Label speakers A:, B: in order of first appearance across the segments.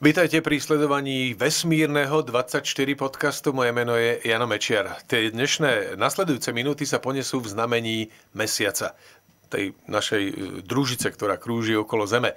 A: Vítajte pri sledovaní vesmírneho 24 podcastu. Moje meno je Jano Mečiar. Tie dnešné nasledujúce minúty sa ponesú v znamení mesiaca tej našej e, družice, ktorá krúži okolo Zeme.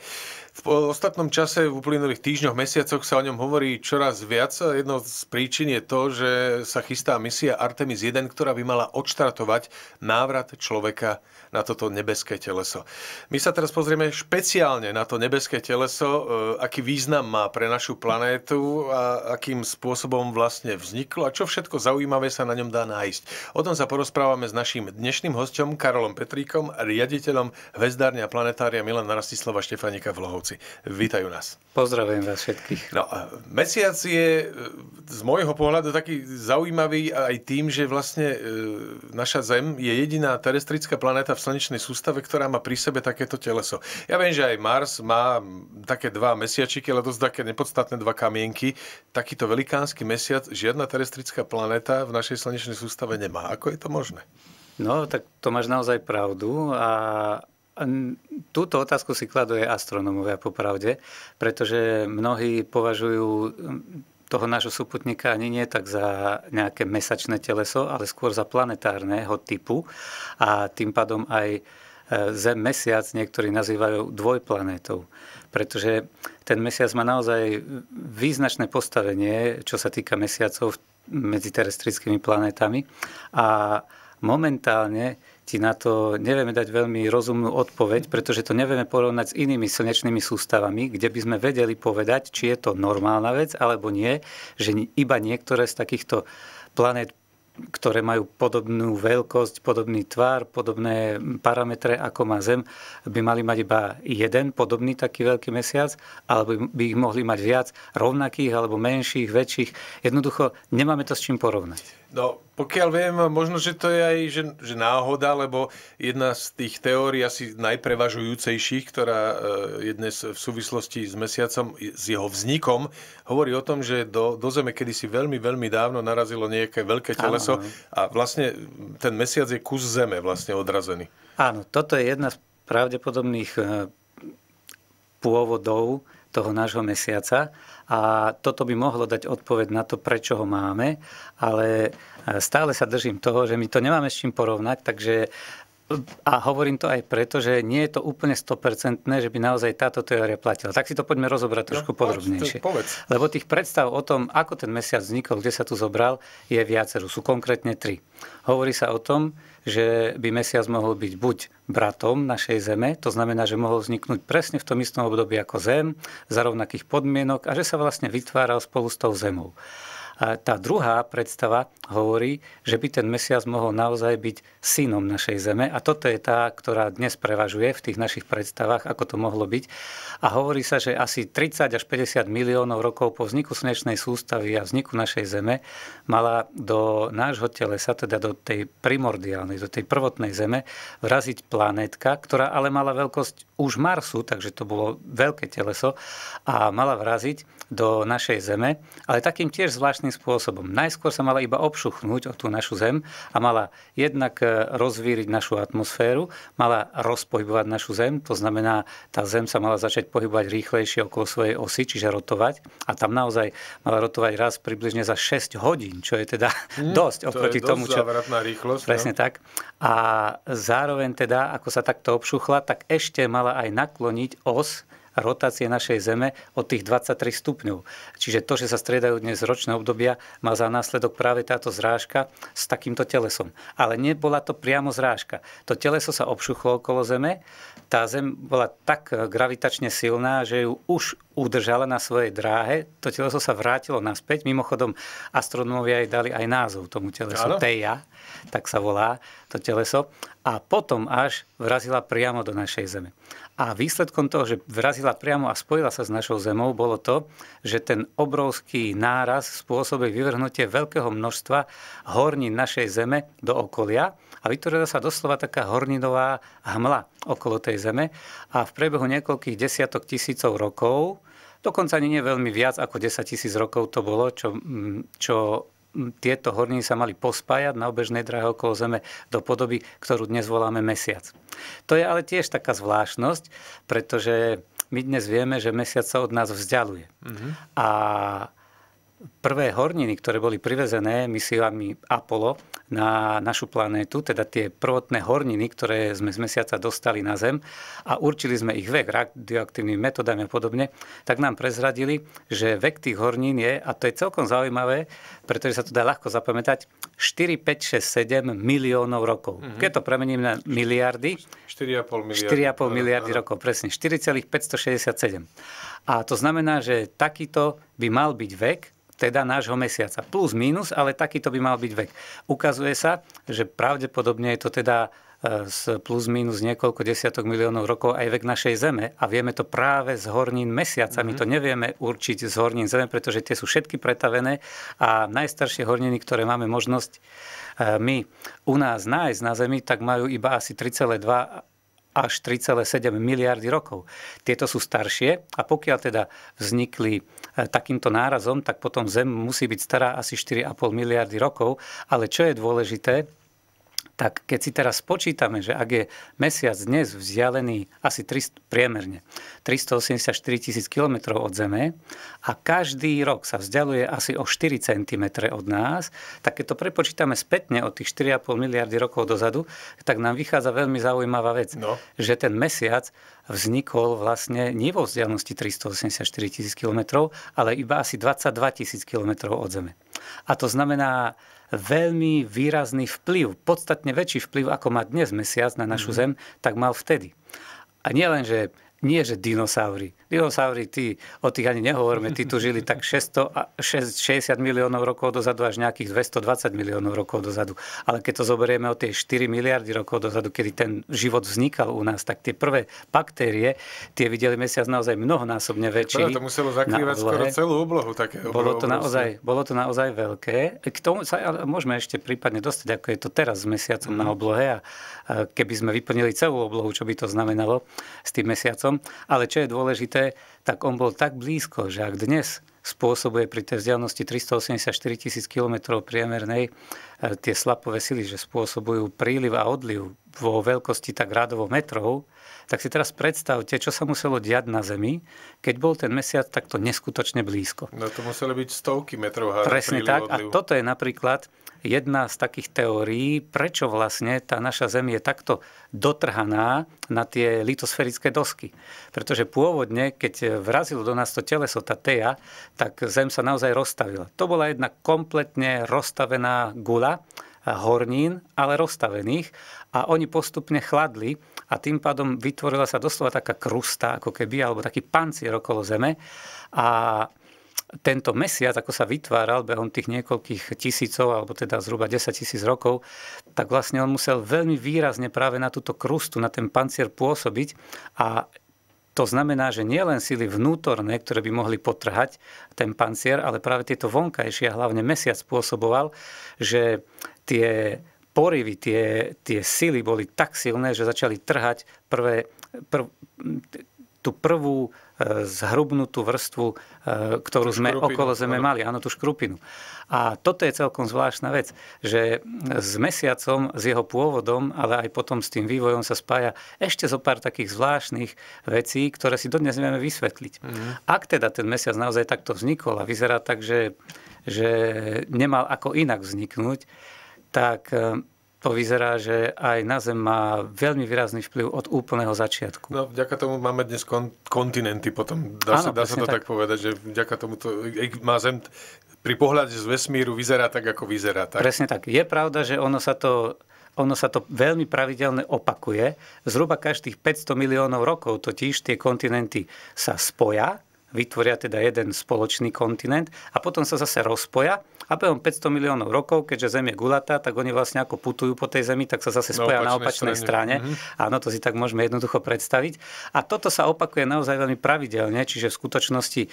A: V ostatnom čase, v uplynulých týždňoch, mesiacoch sa o ňom hovorí čoraz viac. Jednou z príčin je to, že sa chystá misia Artemis 1, ktorá by mala odštartovať návrat človeka na toto nebeské teleso. My sa teraz pozrieme špeciálne na to nebeské teleso, e, aký význam má pre našu planétu a akým spôsobom vlastne vzniklo a čo všetko zaujímavé sa na ňom dá nájsť. O tom sa porozprávame s naším dnešným hostom Karolom Petríkom, riaditeľom Hvezdárne a planetária Milan Narastislava Štefanika v Lohu. Štefánovci. Vítajú nás. Pozdravujem vás všetkých. No, mesiac je e, z môjho pohľadu taký zaujímavý aj tým, že vlastne e, naša Zem je jediná terestrická planéta v slnečnej sústave, ktorá má pri sebe takéto teleso. Ja viem, že aj Mars má také dva mesiačiky, ale dosť také nepodstatné dva kamienky. Takýto velikánsky mesiac žiadna terestrická planéta v našej slnečnej sústave nemá. Ako je to možné? No, tak to máš naozaj pravdu a túto otázku si kladú aj astronómovia
B: popravde, pretože mnohí považujú hm, toho nášho súputníka ani nie tak za nejaké mesačné teleso, ale skôr za planetárneho typu a tým pádom aj e, Zem, Mesiac niektorí nazývajú dvojplanétou, pretože ten Mesiac má naozaj význačné postavenie, čo sa týka Mesiacov hm, medzi terestrickými planetami a momentálne ti na to nevieme dať veľmi rozumnú odpoveď, pretože to nevieme porovnať s inými slnečnými sústavami, kde by sme vedeli povedať, či je to normálna vec alebo nie, že iba niektoré z takýchto planét ktoré majú podobnú veľkosť, podobný tvar, podobné parametre ako má Zem, by mali mať iba jeden podobný taký veľký mesiac, alebo by ich mohli mať viac rovnakých alebo menších, väčších. Jednoducho nemáme to s čím porovnať.
A: No, pokiaľ viem, možno, že to je aj že, že náhoda, lebo jedna z tých teórií asi najprevažujúcejších, ktorá eh, je dnes v súvislosti s mesiacom, s jeho vznikom, hovorí o tom, že do, do Zeme kedysi veľmi, veľmi dávno narazilo nejaké veľké teleso ano. a vlastne ten mesiac je kus Zeme vlastne odrazený. Áno, toto je jedna z pravdepodobných eh,
B: pôvodov toho nášho mesiaca a toto by mohlo dať odpoveď na to, prečo ho máme, ale e, stále sa držím toho, že my to nemáme s čím porovnať, takže a hovorím to aj preto, že nie je to úplne 100%, že by naozaj táto teória platila. Tak si to poďme rozobrať trošku no, podrobnejšie. To, povedz. Lebo tých predstav o tom, ako ten mesiac vznikol, kde sa tu zobral, je viacero. Sú konkrétne tri. Hovorí sa o tom, že by mesiac mohol byť buď bratom našej Zeme, to znamená, že mohol vzniknúť presne v tom istom období ako Zem, za rovnakých podmienok a že sa vlastne vytváral spolu s tou Zemou. A tá druhá predstava hovorí, že by ten mesiac mohol naozaj byť synom našej Zeme. A toto je tá, ktorá dnes prevažuje v tých našich predstavách, ako to mohlo byť. A hovorí sa, že asi 30 až 50 miliónov rokov po vzniku slnečnej sústavy a vzniku našej Zeme mala do nášho telesa, teda do tej primordiálnej, do tej prvotnej Zeme, vraziť planétka, ktorá ale mala veľkosť už Marsu, takže to bolo veľké teleso, a mala vraziť do našej zeme, ale takým tiež zvláštnym spôsobom. Najskôr sa mala iba obšuchnúť o tú našu zem a mala jednak e, rozvíriť našu atmosféru, mala rozpohybovať našu zem, to znamená, tá zem sa mala začať pohybovať rýchlejšie okolo svojej osy, čiže rotovať. A tam naozaj mala rotovať raz približne za 6 hodín, čo je teda mm, dosť oproti to je dosť tomu, čo...
A: rýchlosť. Presne ja. No.
B: tak. A zároveň teda, ako sa takto obšuchla, tak ešte mala aj nakloniť os rotácie našej Zeme o tých 23 stupňov. Čiže to, že sa striedajú dnes ročné obdobia, má za následok práve táto zrážka s takýmto telesom. Ale nebola to priamo zrážka. To teleso sa obšuchlo okolo Zeme, tá Zem bola tak eh, gravitačne silná, že ju už udržala na svojej dráhe. To teleso sa vrátilo naspäť. Mimochodom, astronómovia jej dali aj názov tomu telesu. Áno. Teja, tak sa volá to teleso. A potom až vrazila priamo do našej Zeme. A výsledkom toho, že vrazila priamo a spojila sa s našou Zemou, bolo to, že ten obrovský náraz spôsobil vyvrhnutie veľkého množstva horní našej Zeme do okolia a vytvorila sa doslova taká horninová hmla okolo tej Zeme a v priebehu niekoľkých desiatok tisícov rokov, dokonca nie veľmi viac ako 10 tisíc rokov to bolo, čo, mm, čo mm, tieto horniny sa mali pospájať na obežnej drahe okolo Zeme do podoby, ktorú dnes voláme mesiac. To je ale tiež taká zvláštnosť, pretože my dnes vieme, že mesiac sa od nás vzdialuje. Mm-hmm. A prvé horniny, ktoré boli privezené misiami Apollo na našu planétu, teda tie prvotné horniny, ktoré sme z mesiaca dostali na Zem a určili sme ich vek radioaktívnymi metodami a podobne, tak nám prezradili, že vek tých hornín je, a to je celkom zaujímavé, pretože sa to dá ľahko zapamätať, 4, 5, 6, 7 miliónov rokov. Mm-hmm. Keď to premením na miliardy,
A: 4,5 miliardy, 4,5
B: miliardy no, rokov, presne, 4,567. A to znamená, že takýto by mal byť vek, teda nášho mesiaca. Plus, minus, ale takýto by mal byť vek. Ukazuje sa, že pravdepodobne je to teda z e, plus minus niekoľko desiatok miliónov rokov aj vek našej Zeme a vieme to práve z hornín mesiaca. Mm-hmm. My mhm. to nevieme určiť z hornín Zeme, pretože tie sú všetky pretavené a najstaršie horniny, ktoré máme možnosť e, my u nás nájsť na Zemi, tak majú iba asi 3,2 až 3,7 miliardy rokov. Tieto sú staršie a pokiaľ teda vznikli e, takýmto nárazom, tak potom Zem musí byť stará asi 4,5 miliardy rokov. Ale čo je dôležité, tak keď si teraz spočítame, že ak je mesiac dnes vzdialený asi 300, priemerne 384 tisíc kilometrov od Zeme a každý rok sa vzdialuje asi o 4 cm od nás, tak keď to prepočítame spätne od tých 4,5 miliardy rokov dozadu, tak nám vychádza veľmi zaujímavá vec, no. že ten mesiac vznikol vlastne nie vo vzdialenosti 384 tisíc kilometrov, ale iba asi 22 tisíc kilometrov od Zeme. A to znamená veľmi výrazný vplyv, podstatne väčší vplyv, ako má dnes mesiac na našu mm. Zem, tak mal vtedy. A nie len, že nie že dinosaury. Dinosaury, tí, o tých ani nehovorme, tí tu žili tak 600, 60 miliónov rokov dozadu až nejakých 220 miliónov rokov dozadu. Ale keď to zoberieme o tie 4 miliardy rokov dozadu, kedy ten život vznikal u nás, tak tie prvé baktérie, tie videli mesiac naozaj mnohonásobne väčší. Preto to muselo zakrývať skoro celú
A: oblohu. Také bolo, to naozaj,
B: bolo to naozaj veľké. K tomu sa ale môžeme ešte prípadne dostať, ako je to teraz s mesiacom mm. na mhm. oblohe a keby sme vyplnili celú oblohu, čo by to znamenalo s tým mesiacom tom, ale čo je dôležité, tak on bol tak blízko, že ak dnes spôsobuje pri tej vzdialenosti 384 tisíc km priemernej eh, tie slapové sily, že spôsobujú príliv a odliv vo veľkosti tak radovo metrov, tak si teraz predstavte, čo sa muselo diať na Zemi, keď bol ten mesiac takto neskutočne blízko.
A: No to museli byť stovky metrov hára. Presne tak. Odliv. A
B: toto je napríklad jedna z takých teórií, prečo vlastne tá naša Zem je takto dotrhaná na tie litosferické dosky. Pretože pôvodne, keď vrazilo do nás to teleso, tá Teja, tak Zem sa naozaj rozstavila. To bola jedna kompletne rozstavená gula, hornín, ale rozstavených a oni postupne chladli a tým pádom vytvorila sa doslova taká krusta, ako keby, alebo taký pancier okolo Zeme. A tento mesiac, ako sa vytváral behom tých niekoľkých tisícov, alebo teda zhruba 10 tisíc rokov, tak vlastne on musel veľmi výrazne práve na túto krustu, na ten pancier pôsobiť a to znamená, že nielen sily vnútorné, ktoré by mohli potrhať ten pancier, ale práve tieto vonkajšie, hlavne mesiac spôsoboval, že tie porivy, tie, tie sily boli tak silné, že začali trhať prvé, prv, tú prvú e, zhrubnutú vrstvu, e, ktorú tú sme škrupinu, okolo Zeme mali, áno, tú škrupinu. A toto je celkom zvláštna vec, že s mesiacom, s jeho pôvodom, ale aj potom s tým vývojom sa spája ešte zo pár takých zvláštnych vecí, ktoré si dodnes nevieme vysvetliť. Mhm. Ak teda ten mesiac naozaj takto vznikol a vyzerá tak, že, že nemal ako inak vzniknúť, tak e, to vyzerá, že aj na Zem má
A: veľmi výrazný vplyv od úplného začiatku. No, vďaka tomu máme dnes kon- kontinenty potom. Dá, ano, sa, dá sa to tak. tak povedať, že vďaka tomu to, e, e, má Zem pri pohľade z vesmíru vyzerá tak, ako vyzerá. Tak? Presne tak.
B: Je pravda, že ono sa to ono sa to veľmi pravidelne opakuje. Zhruba každých 500 miliónov rokov totiž tie kontinenty sa spoja, vytvoria teda jeden spoločný kontinent a potom sa zase rozpoja a potom 500 miliónov rokov, keďže Zem je gulatá, tak oni vlastne ako putujú po tej Zemi, tak sa zase no, spoja na, opačnej, strane. strane. Áno, mhm. to si tak môžeme jednoducho predstaviť. A toto sa opakuje naozaj veľmi pravidelne, čiže v skutočnosti e,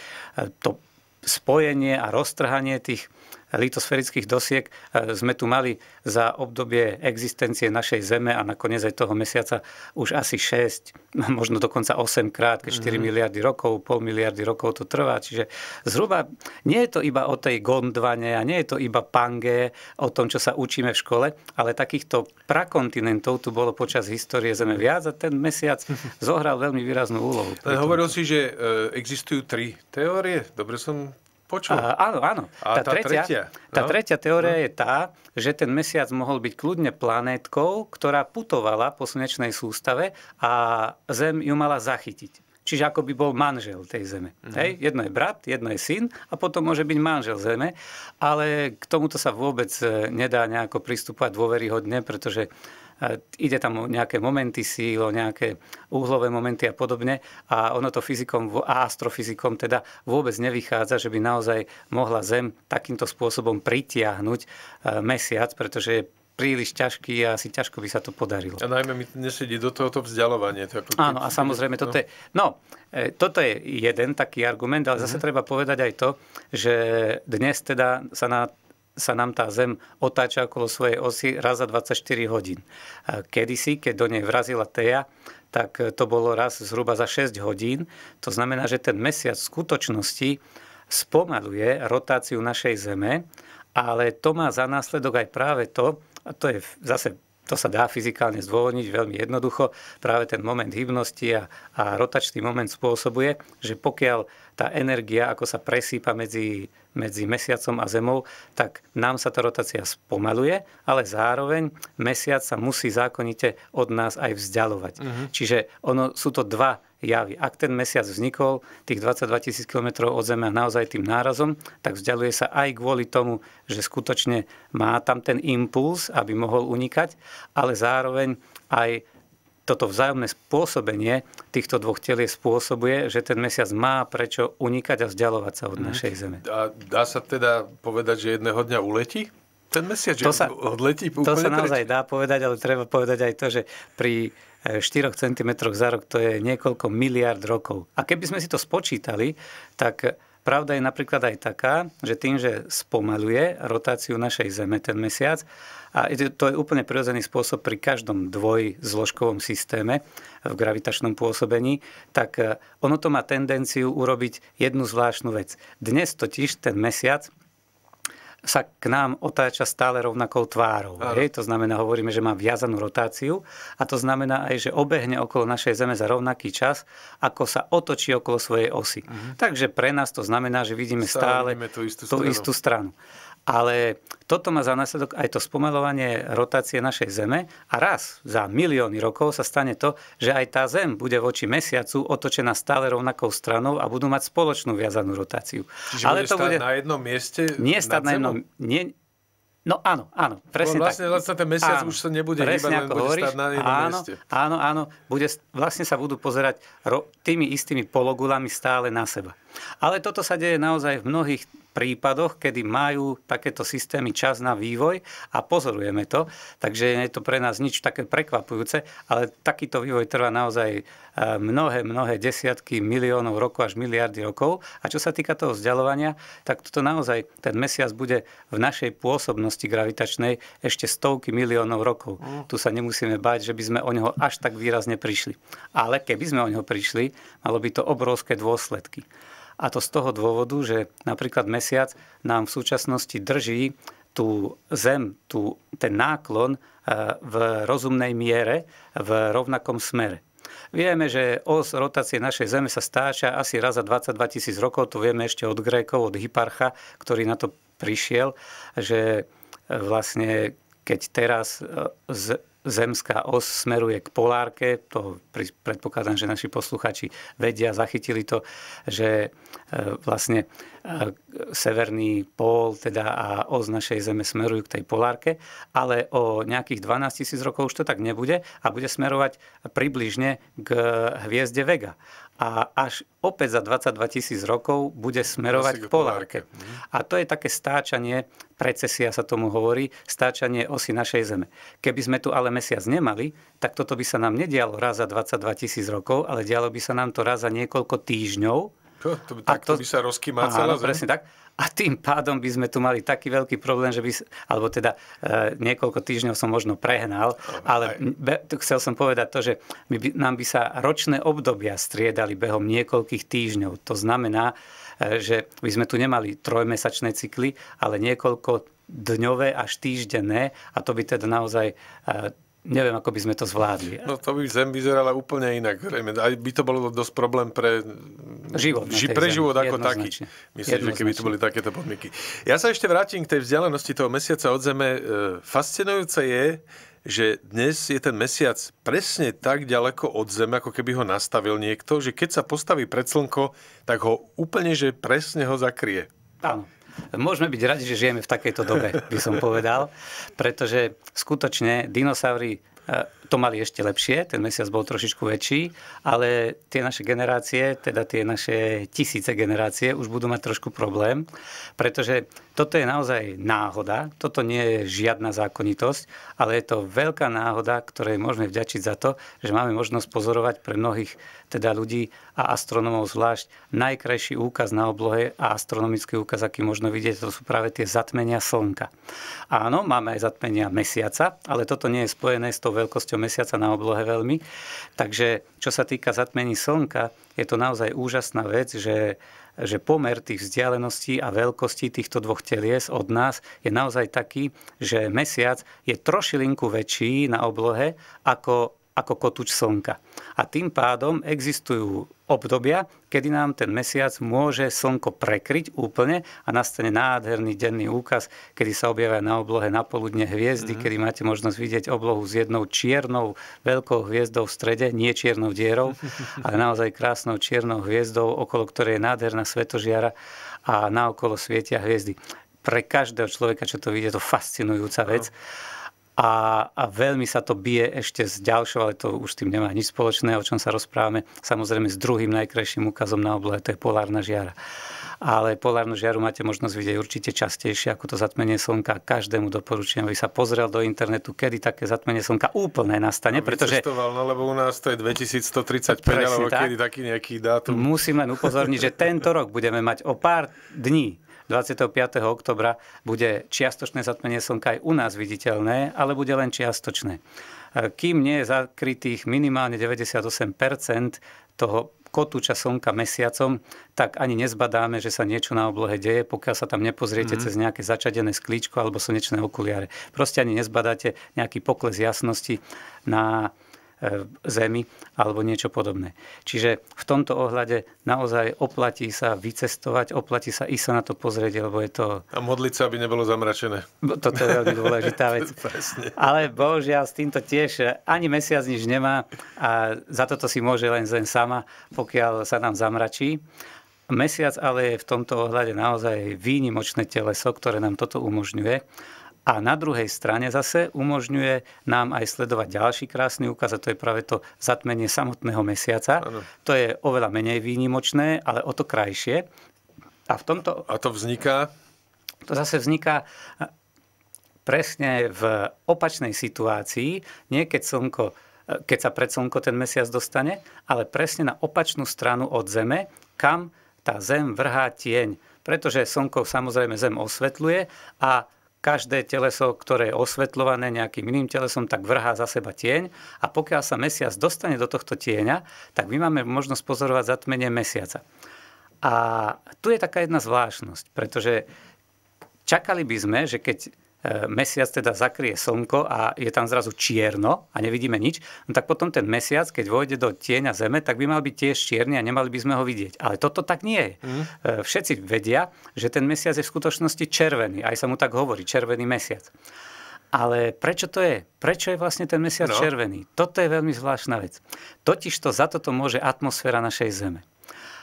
B: to spojenie a roztrhanie tých litosférických dosiek e, sme tu mali za obdobie existencie našej Zeme a nakoniec aj toho mesiaca už asi 6, možno dokonca 8 krát, keď 4 mm miliardy rokov, pol miliardy rokov to trvá. Čiže zhruba nie je to iba o tej Gondvane a nie je to iba Pange, o tom, čo sa učíme v škole, ale takýchto prakontinentov tu bolo počas histórie Zeme viac a ten mesiac zohral veľmi výraznú úlohu. Hovoril
A: si, že e, existujú tri teórie. Dobre som počul. A, áno, áno. Tá, a tá tretia, tretia, no? tretia
B: teória no. je tá, že ten mesiac mohol byť kľudne planétkou, ktorá putovala po slnečnej sústave a Zem ju mala zachytiť. Čiže ako by bol manžel tej zeme. Mm-hmm. Hej? Jedno je brat, jedno je syn a potom môže byť manžel zeme. Ale k tomuto sa vôbec eh, nedá nejako pristupovať dôveryhodne, pretože uh, ide tam o nejaké momenty síl, o nejaké úhlové momenty a podobne a ono to fyzikom a astrofyzikom teda vôbec nevychádza, že by naozaj mohla Zem takýmto spôsobom pritiahnuť e, mesiac, pretože je príliš ťažký a asi ťažko by sa to podarilo. A najmä mi nesedí do tohoto vzdialovanie. To ako... Áno, a samozrejme no. toto je... No, e, toto je jeden taký argument, ale mm-hmm. zase mhm. treba povedať aj to, že dnes teda sa na sa nám tá Zem otáča okolo svojej osy raz za 24 hodín. Kedysi, keď do nej vrazila Teja, tak e, to bolo raz zhruba za 6 hodín. To znamená, že ten mesiac v skutočnosti spomaluje rotáciu našej Zeme, ale to má za následok aj práve to, a to je zase to sa dá fyzikálne zdôvodniť veľmi jednoducho. Práve ten moment hybnosti a, a rotačný moment spôsobuje, že pokiaľ tá energia ako sa presýpa medzi medzi mesiacom a zemou, tak nám sa tá rotácia spomaluje, ale zároveň mesiac sa musí zákonite od nás aj vzdialovať. Uh-huh. Čiže ono, sú to dva javy. Ak ten mesiac vznikol tých 22 tisíc km od Zeme a naozaj tým nárazom, tak vzdialuje sa aj kvôli tomu, že skutočne má tam ten impuls, aby mohol unikať, ale zároveň aj toto vzájomné spôsobenie týchto dvoch telie spôsobuje, že ten mesiac má prečo unikať a vzdialovať sa od mm. našej Zeme.
A: A dá sa teda povedať, že jedného dňa uletí? Ten mesiac, to sa,
B: odletí úplne To sa naozaj preč? dá povedať, ale treba povedať aj to, že pri 4 e, cm za rok to je niekoľko miliard rokov. A keby sme si to spočítali, tak pravda je napríklad aj taká, že tým, že spomaluje rotáciu našej Zeme ten mesiac, a to je úplne prirodzený spôsob pri každom dvojzložkovom systéme v gravitačnom pôsobení, tak e, ono to má tendenciu urobiť jednu zvláštnu vec. Dnes totiž ten mesiac sa k nám otáča stále rovnakou tvárou. Hej? To znamená, hovoríme, že má viazanú rotáciu a to znamená aj, že obehne okolo našej Zeme za rovnaký čas, ako sa otočí okolo svojej osy. Uh-huh. Takže pre nás to znamená, že vidíme stále, stále
A: tú istú tú stranu. Istú
B: stranu. Ale toto má za následok aj to spomalovanie rotácie našej Zeme a raz za milióny rokov sa stane to, že aj tá Zem bude voči mesiacu otočená stále rovnakou stranou a budú mať spoločnú viazanú rotáciu. Čiže Ale bude to bude na
A: jednom mieste? Nie stať na jednom...
B: Nie, No áno, áno, presne no, vlastne, tak. Vlastne ten mesiac áno, už sa nebude hýbať, len bude hovoríš, stáť na jednom áno, mieste. Áno, áno, bude, vlastne sa budú pozerať ro, tými istými pologulami stále na seba. Ale toto sa deje naozaj v mnohých prípadoch, kedy majú takéto systémy čas na vývoj a pozorujeme to, takže je to pre nás nič také prekvapujúce, ale takýto vývoj trvá naozaj e, mnohé, mnohé desiatky miliónov rokov až miliardy rokov. A čo sa týka toho vzdialovania, tak toto naozaj ten mesiac bude v našej pôsobnosti gravitačnej ešte stovky miliónov rokov. Mhm. Tu sa nemusíme báť, že by sme o neho až tak výrazne prišli. Ale keby sme o neho prišli, malo by to obrovské dôsledky. A to z toho dôvodu, že napríklad mesiac nám v súčasnosti drží tú zem, tú, ten náklon e, v rozumnej miere v rovnakom smere. Vieme, že os rotácie našej Zeme sa stáča asi raz za 22 tisíc rokov, to vieme ešte od Grékov, od Hyparcha, ktorý na to prišiel, že e, vlastne keď teraz e, zemská os smeruje k polárke, to predpokladám, že naši posluchači vedia, zachytili to, že e, vlastne e, severný pól teda a oz našej Zeme smerujú k tej polárke, ale o nejakých 12 tisíc rokov už to tak nebude a bude smerovať približne k hviezde Vega. A až opäť za 22 tisíc rokov bude smerovať k polárke. Mhm. A to je také stáčanie, precesia sa tomu hovorí, stáčanie osy našej Zeme. Keby sme tu ale mesiac nemali, tak toto by sa nám nedialo raz za 22 tisíc rokov, ale dialo by sa nám to raz za niekoľko týždňov, čo? To, tak to, to by sa rozkýmácala. áno, presne tak. A tým pádom by sme tu mali taký veľký problém, že by, alebo teda e, niekoľko týždňov som možno prehnal, ale be, chcel som povedať to, že my by, nám by sa ročné obdobia striedali behom niekoľkých týždňov. To znamená, e, že by sme tu nemali trojmesačné cykly, ale niekoľko dňové až týždenné a to by teda naozaj e, neviem, ako by sme to zvládli.
A: No to by zem vyzerala úplne inak. Aj by to bolo dosť problém pre život. Ži, pre život ako taký. Myslím, že keby tu boli takéto podmienky. Ja sa ešte vrátim k tej vzdialenosti toho mesiaca od Zeme. E, fascinujúce je, že dnes je ten mesiac presne tak ďaleko od Zeme, ako keby ho nastavil niekto, že keď sa postaví pred Slnko, tak ho úplne, že presne ho zakrie. Áno. Môžeme byť radi, že žijeme v takejto dobe, by som
B: povedal, pretože skutočne dinosaury e, to mali ešte lepšie, ten mesiac bol trošičku väčší, ale tie naše generácie, teda tie naše tisíce generácie už budú mať trošku problém, pretože toto je naozaj náhoda, toto nie je žiadna zákonitosť, ale je to veľká náhoda, ktorej môžeme vďačiť za to, že máme možnosť pozorovať pre mnohých teda ľudí a astronomov zvlášť najkrajší úkaz na oblohe a astronomický úkaz, aký možno vidieť, to sú práve tie zatmenia Slnka. Áno, máme aj zatmenia Mesiaca, ale toto nie je spojené s tou veľkosťou mesiaca na oblohe veľmi. Takže čo sa týka zatmení slnka, je to naozaj úžasná vec, že že pomer tých vzdialeností a veľkosti týchto dvoch telies od nás je naozaj taký, že mesiac je trošilinku väčší na oblohe ako ako kotuč slnka. A tým pádom existujú obdobia, kedy nám ten mesiac môže slnko prekryť úplne a nastane nádherný denný úkaz, kedy sa objavia na oblohe napoludne hviezdy, mm-hmm. kedy máte možnosť vidieť oblohu s jednou čiernou veľkou hviezdou v strede, nie čiernou dierou, ale naozaj krásnou čiernou hviezdou, okolo ktorej je nádherná svetožiara a naokolo svietia hviezdy. Pre každého človeka, čo to vidie, to fascinujúca vec. No a, a veľmi sa to bije ešte s ďalšou, ale to už tým nemá nič spoločné, o čom sa rozprávame, samozrejme s druhým najkrajším úkazom na oblohe, to je polárna žiara. Ale polárnu žiaru máte možnosť vidieť určite častejšie ako to zatmenie slnka. Každému doporučujem, aby sa pozrel do internetu, kedy také zatmenie slnka úplne nastane. Pretože... No, lebo u nás to je 2135, alebo tak. kedy
A: taký nejaký dátum. Musím len upozorniť, že
B: tento rok budeme mať o pár dní 25. oktobra bude čiastočné zatmenie slnka aj u nás viditeľné, ale bude len čiastočné. E, kým nie je zakrytých minimálne 98 toho kotúča slnka mesiacom, tak ani nezbadáme, že sa niečo na oblohe deje, pokiaľ sa tam nepozriete mm-hmm. cez nejaké začadené sklíčko alebo slnečné okuliare. Proste ani nezbadáte nejaký pokles jasnosti na zemi alebo niečo podobné. Čiže v tomto ohľade naozaj oplatí sa vycestovať, oplatí sa ísť sa na to pozrieť, lebo je to...
A: A modliť sa, aby nebolo zamračené.
B: Toto je veľmi dôležitá vec. Ale bohužiaľ s týmto tiež ani mesiac nič nemá a za toto si môže len zem sama, pokiaľ sa nám zamračí. Mesiac ale je v tomto ohľade naozaj výnimočné teleso, ktoré nám toto umožňuje. A na druhej strane zase umožňuje nám aj sledovať ďalší krásny úkaz, a to je práve to zatmenie samotného mesiaca. Ano. To je oveľa menej výnimočné, ale o to krajšie. A, v tomto... a to vzniká? To zase vzniká e, presne v opačnej situácii. Nie keď slnko e, keď sa pred slnko ten mesiac dostane, ale presne na opačnú stranu od Zeme, kam tá Zem vrhá tieň. Pretože slnko samozrejme Zem osvetľuje a každé teleso, ktoré je osvetľované nejakým iným telesom, tak vrhá za seba tieň a pokiaľ sa mesiac dostane do tohto tieňa, tak my máme možnosť pozorovať zatmenie mesiaca. A tu je taká jedna zvláštnosť, pretože čakali by sme, že keď E, mesiac teda zakrie slnko a je tam zrazu čierno a nevidíme nič, no tak potom ten mesiac, keď vôjde do tieňa Zeme, tak by mal byť tiež čierny a nemali by sme ho vidieť. Ale toto tak nie je. Mm. Všetci vedia, že ten mesiac je v skutočnosti červený. Aj sa mu tak hovorí, červený mesiac. Ale prečo to je? Prečo je vlastne ten mesiac no. červený? Toto je veľmi zvláštna vec. Totižto za toto môže atmosféra našej Zeme.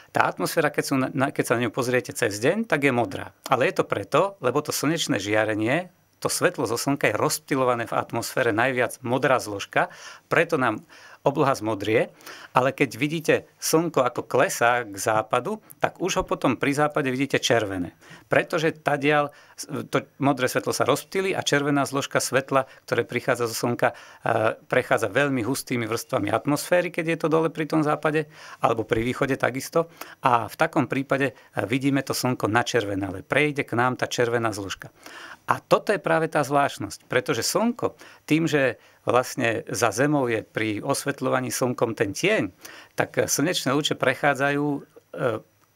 B: Tá atmosféra, keď, sú na, keď sa na ňu pozriete cez deň, tak je modrá. Ale je to preto, lebo to slnečné žiarenie to svetlo zo slnka je rozptilované v atmosfére najviac modrá zložka, preto nám obloha zmodrie, ale keď vidíte slnko ako klesá k západu, tak už ho potom pri západe vidíte červené. Pretože tadiaľ to modré svetlo sa rozptýli a červená zložka svetla, ktoré prichádza zo slnka, prechádza veľmi hustými vrstvami atmosféry, keď je to dole pri tom západe, alebo pri východe takisto. A v takom prípade vidíme to slnko na ale Prejde k nám tá červená zložka. A toto je práve tá zvláštnosť, pretože slnko tým, že vlastne za zemou je pri osvetľovaní slnkom ten tieň, tak slnečné lúče prechádzajú e,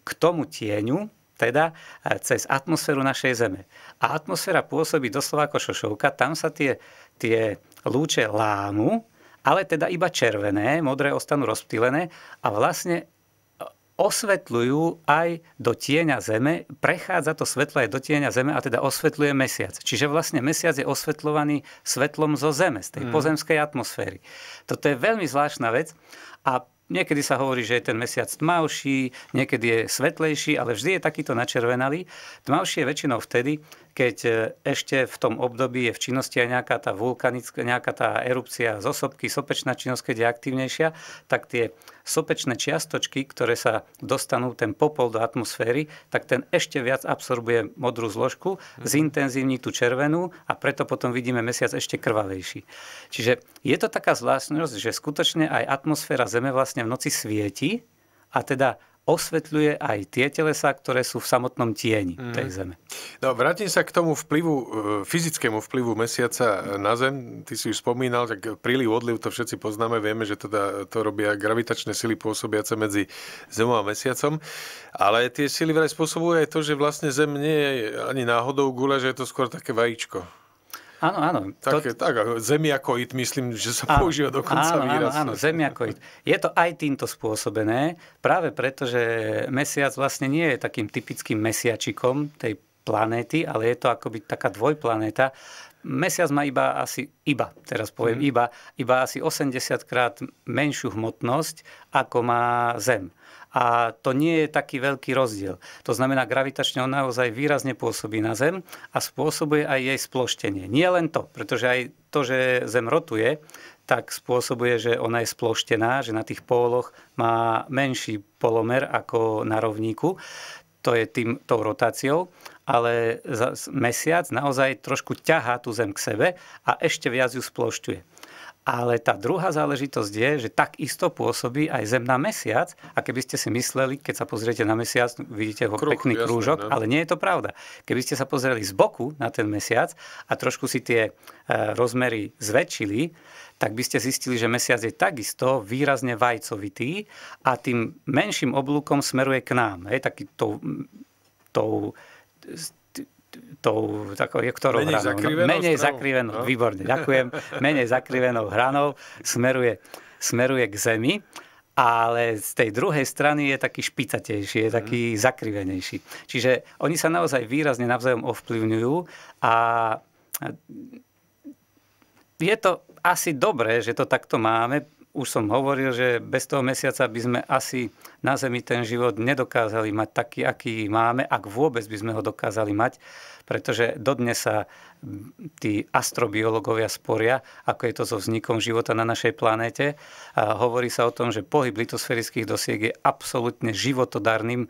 B: k tomu tieňu, teda e, cez atmosféru našej Zeme. A atmosféra pôsobí doslova ako šošovka, tam sa tie, tie lúče lámu, ale teda iba červené, modré ostanú rozptýlené a vlastne osvetľujú aj do tieňa Zeme, prechádza to svetlo aj do tieňa Zeme a teda osvetľuje mesiac. Čiže vlastne mesiac je osvetľovaný svetlom zo Zeme, z tej mm. pozemskej atmosféry. Toto je veľmi zvláštna vec a Niekedy sa hovorí, že je ten mesiac tmavší, niekedy je svetlejší, ale vždy je takýto načervenalý. Tmavší je väčšinou vtedy, keď e, ešte v tom období je v činnosti aj nejaká tá vulkanická, nejaká tá erupcia z osobky, sopečná činnosť, keď je aktívnejšia, tak tie sopečné čiastočky, ktoré sa dostanú ten popol do atmosféry, tak ten ešte viac absorbuje modrú zložku, mm. zintenzívni tú červenú a preto potom vidíme mesiac ešte krvavejší. Čiže je to taká zvláštnosť, že skutočne aj atmosféra Zeme vlastne v noci svieti a teda osvetľuje aj tie telesa, ktoré sú v samotnom tieni mm. tej Zeme.
A: No, vrátim sa k tomu vplyvu, e, fyzickému vplyvu mesiaca na Zem. Ty si už spomínal, tak príliv, odliv, to všetci poznáme, vieme, že teda to robia gravitačné sily pôsobiace medzi Zemou a mesiacom. Ale tie sily veľa spôsobujú aj to, že vlastne Zem nie je ani náhodou gula, že je to skôr také vajíčko. Áno, áno. Tak, to... tak zemiakoid, myslím, že sa áno, používa dokonca áno, výraz. Áno, áno,
B: zemiakoid. Je to aj týmto spôsobené, práve preto, že mesiac vlastne nie je takým typickým mesiačikom tej planéty, ale je to akoby taká dvojplanéta. Mesiac má iba asi, iba, teraz poviem, mm. iba, iba asi 80 krát menšiu hmotnosť, ako má Zem a to nie je taký veľký rozdiel. To znamená, gravitačne on naozaj výrazne pôsobí na Zem a spôsobuje aj jej sploštenie. Nie len to, pretože aj to, že Zem rotuje, tak spôsobuje, že ona je sploštená, že na tých póloch má menší polomer ako na rovníku. To je tým, tou rotáciou ale mesiac naozaj trošku ťahá tú zem k sebe a ešte viac ju splošťuje. Ale tá druhá záležitosť je, že takisto pôsobí aj Zem na mesiac. A keby ste si mysleli, keď sa pozriete na mesiac, vidíte ho Kruh, pekný jasné, krúžok, ne? No. ale nie je to pravda. Keby ste sa pozreli z boku na ten mesiac a trošku si tie e, rozmery zväčšili, tak by ste zistili, že mesiac je takisto výrazne vajcovitý a tým menším oblúkom smeruje k nám. Hej, taký tou, tou tou takou jektorou menej hranou. No. Zakrivenou menej zakrivenou, no. výborne, ďakujem. Menej zakrivenou hranou smeruje, smeruje k zemi, ale z tej druhej strany je taký špicatejší, je mhm. taký mm. zakrivenejší. Čiže oni sa naozaj výrazne navzájom ovplyvňujú a je to asi dobré, že to takto máme, už som hovoril, že bez toho mesiaca by sme asi na Zemi ten život nedokázali mať taký, aký máme, ak vôbec by sme ho dokázali mať, pretože dodnes sa tí astrobiológovia sporia, ako je to so vznikom života na našej planéte. A hovorí sa o tom, že pohyb litosférických dosiek je absolútne životodarným e,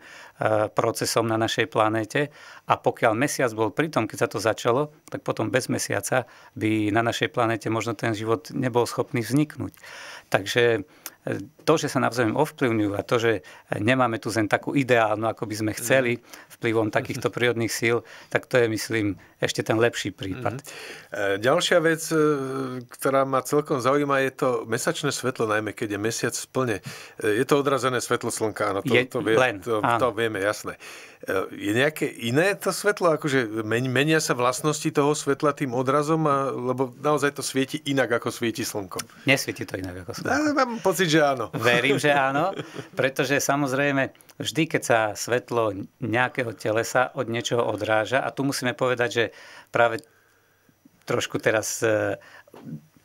B: procesom na našej planéte a pokiaľ mesiac bol pri tom, keď sa to začalo, tak potom bez mesiaca by na našej planéte možno ten život nebol schopný vzniknúť. Takže e, to, že sa navzájom ovplyvňujú a to, že nemáme tu zen takú ideálnu, ako by sme chceli, mhm. vplyvom takýchto prírodných síl, tak to je, myslím, ešte ten lepší prípad.
A: Mm-hmm. Ďalšia vec, e, ktorá ma celkom zaujíma, je to mesačné svetlo, najmä keď je mesiac v plne. Je to odrazené svetlo slnka, áno, to, je, to, vie, len, to, to vieme, jasné. E, je nejaké iné to svetlo? Akože menia sa vlastnosti toho svetla tým odrazom? A, lebo naozaj to svieti inak, ako svieti slnko. Nesvieti to inak, ako slnko. Ja, mám pocit, že áno. Verím, že áno.
B: Pretože samozrejme, vždy, keď sa svetlo nejakého telesa od niečoho odráža, a tu musíme povedať, že práve trošku teraz e,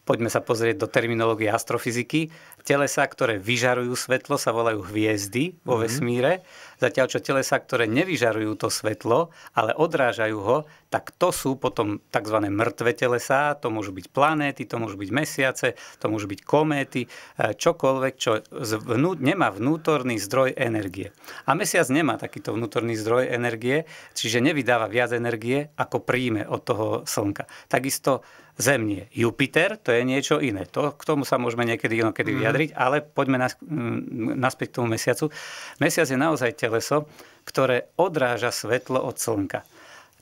B: poďme sa pozrieť do terminológie astrofyziky. Telesa, ktoré vyžarujú svetlo, sa volajú hviezdy vo mhm. vesmíre. Mm-hmm. Zatiaľ, čo telesa, ktoré nevyžarujú to svetlo, ale odrážajú ho, tak to sú potom tzv. mŕtve telesá, to môžu byť planéty, to môžu byť mesiace, to môžu byť kométy, e, čokoľvek, čo vnú, nemá vnútorný zdroj energie. A mesiac nemá takýto vnútorný zdroj energie, čiže nevydáva viac energie, ako príjme od toho Slnka. Takisto Zem nie. Jupiter to je niečo iné. To, k tomu sa môžeme niekedy inokedy mhm. vyjadriť, mm ale poďme nas, mm, naspäť k tomu mesiacu. Mesiac je naozaj teleso, ktoré odráža svetlo od Slnka.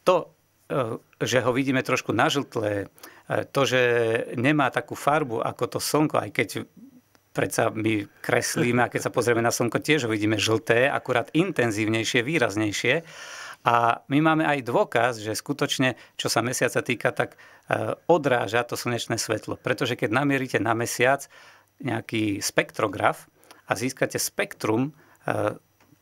B: To Eh, že ho vidíme trošku nažltlé, eh, to, že nemá takú farbu ako to slnko, aj keď predsa my kreslíme a keď sa pozrieme na slnko, tiež ho vidíme žlté, akurát intenzívnejšie, výraznejšie. A my máme aj dôkaz, že skutočne, čo sa mesiaca týka, tak eh, odráža to slnečné svetlo. Pretože keď namierite na mesiac nejaký spektrograf a získate spektrum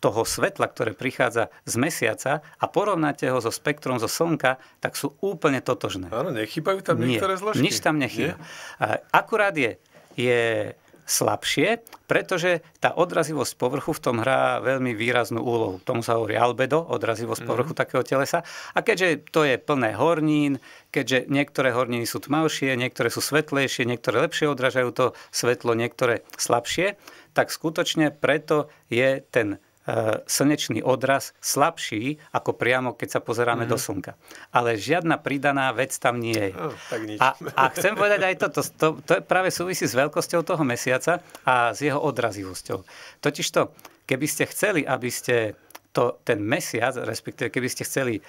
B: toho svetla, ktoré prichádza z mesiaca a porovnáte ho so spektrom zo slnka, tak sú úplne totožné. Áno, nechybajú tam Nie, niektoré zložky. Nič tam nechýba. Nie? Akurát je, je slabšie, pretože tá odrazivosť povrchu v tom hrá veľmi výraznú úlohu. Tomu sa hovorí albedo, odrazivosť mm. povrchu takého telesa. A keďže to je plné hornín, keďže niektoré horniny sú tmavšie, niektoré sú svetlejšie, niektoré lepšie odražajú to svetlo, niektoré slabšie, tak skutočne preto je ten E, slnečný odraz slabší ako priamo, keď sa pozeráme mm. do mhm. slnka. Ale žiadna pridaná vec tam nie je. Oh,
A: tak nič. A, a chcem povedať
B: aj toto, to, to, práve súvisí s veľkosťou toho mesiaca a s jeho odrazivosťou. Totižto, keby ste chceli, aby ste to, ten mesiac, respektíve keby ste chceli e,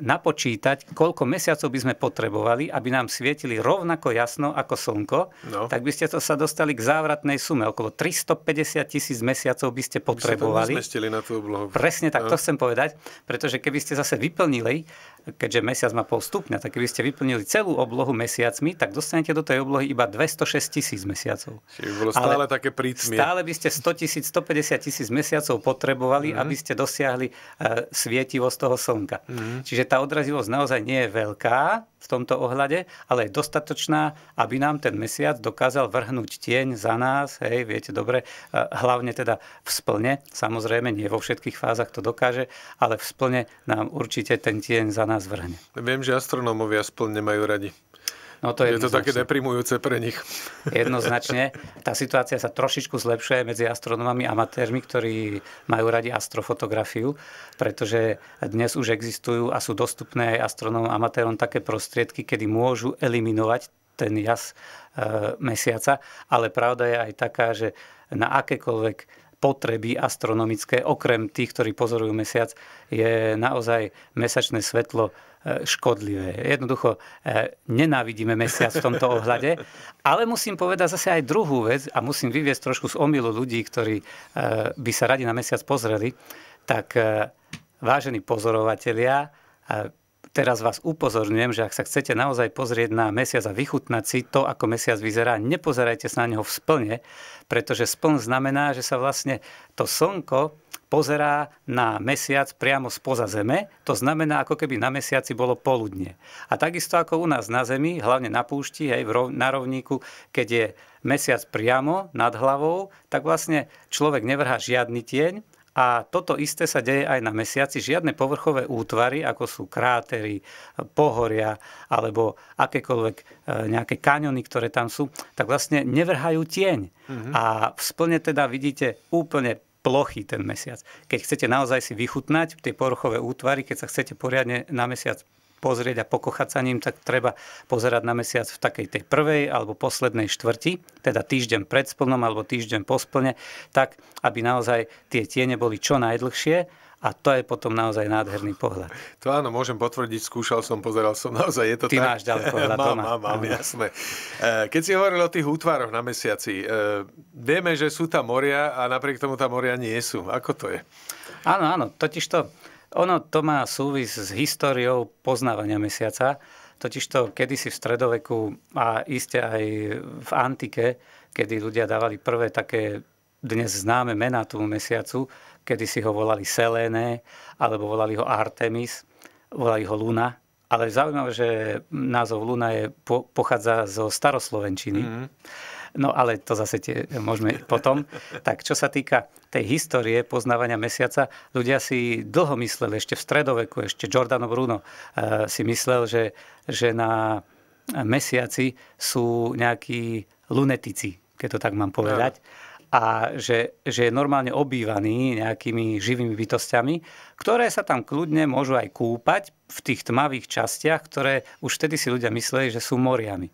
B: napočítať, koľko mesiacov by sme potrebovali, aby nám svietili rovnako jasno ako slnko, no. tak by ste to sa dostali k závratnej sume. Okolo 350 tisíc mesiacov by ste potrebovali. By ste
A: to na tú oblohu. Presne tak, no. to
B: chcem povedať, pretože keby ste zase vyplnili keďže mesiac má pol stupňa, tak keby ste vyplnili celú oblohu mesiacmi, tak dostanete do tej oblohy iba 206 tisíc mesiacov.
A: Čiže by bolo stále Ale také prítmie. Stále
B: by ste 100 tisíc, 150 tisíc mesiacov potrebovali, mm. aby ste dosiahli uh, eh, svietivosť toho slnka. Mm. Čiže tá odrazivosť naozaj nie je veľká, v tomto ohľade, ale je dostatočná, aby nám ten mesiac dokázal vrhnúť tieň za nás, hej, viete dobre, e, hlavne teda v splne, samozrejme nie vo všetkých fázach to dokáže, ale v splne nám určite ten tieň za nás vrhne.
A: Viem, že astronómovia splne majú radi. No to je, je to také
B: deprimujúce pre nich.
A: Jednoznačne. Tá
B: situácia sa trošičku zlepšuje medzi astronómami a amatérmi, ktorí majú radi astrofotografiu, pretože dnes už existujú a sú dostupné aj astronómom amatérom také prostriedky, kedy môžu eliminovať ten jas e, mesiaca. Ale pravda je aj taká, že na akékoľvek potreby astronomické, okrem tých, ktorí pozorujú mesiac, je naozaj mesačné svetlo e, škodlivé. Jednoducho e, nenávidíme mesiac v tomto ohľade, ale musím povedať zase aj druhú vec a musím vyviesť trošku z omilu ľudí, ktorí e, by sa radi na mesiac pozreli, tak vážení pozorovatelia, teraz vás upozorňujem, že ak sa chcete naozaj pozrieť na mesiac a vychutnať si to, ako mesiac vyzerá, nepozerajte sa na neho v splne, pretože spln znamená, že sa vlastne to slnko pozerá na mesiac priamo spoza Zeme. To znamená, ako keby na mesiaci bolo poludne. A takisto ako u nás na Zemi, hlavne na púšti, aj na rovníku, keď je mesiac priamo nad hlavou, tak vlastne človek nevrhá žiadny tieň, a toto isté sa deje aj na mesiaci. Žiadne povrchové útvary, ako sú krátery, pohoria alebo akékoľvek e, nejaké kaňony, ktoré tam sú, tak vlastne nevrhajú tieň. Mm-hmm. A v splne teda vidíte úplne plochý ten mesiac. Keď chcete naozaj si vychutnať tie povrchové útvary, keď sa chcete poriadne na mesiac pozrieť a pokochať sa ním, tak treba pozerať na mesiac v takej tej prvej alebo poslednej štvrti, teda týždeň pred splnom alebo týždeň po splne, tak aby naozaj tie tiene boli čo najdlhšie a to je
A: potom naozaj nádherný pohľad. To áno, môžem potvrdiť, skúšal som, pozeral som, naozaj je to Ty tak. máš ďaleko hľad doma. No. Mám, mám, no. jasné. E, keď si hovoril o tých útvaroch na mesiaci, e, vieme, že sú tam moria a napriek tomu tam moria nie sú. Ako to je? Áno, áno, totiž to
B: ono to má súvis s históriou poznávania mesiaca. Totižto kedysi v stredoveku a iste aj v antike, kedy ľudia dávali prvé také dnes známe mená tomu mesiacu, kedy si ho volali Selene, alebo volali ho Artemis, volali ho Luna. Ale zaujímavé, že názov Luna je, pochádza zo staroslovenčiny. Mm-hmm. No ale to zase tie, môžeme potom. Tak čo sa týka tej histórie poznávania mesiaca, ľudia si dlho mysleli, ešte v stredoveku, ešte Giordano Bruno eh, si myslel, že, že na mesiaci sú nejakí lunetici, keď to tak mám povedať. No a že, že je normálne obývaný nejakými živými bytostiami, ktoré sa tam kľudne môžu aj kúpať v tých tmavých častiach, ktoré už vtedy si ľudia mysleli, že sú moriami.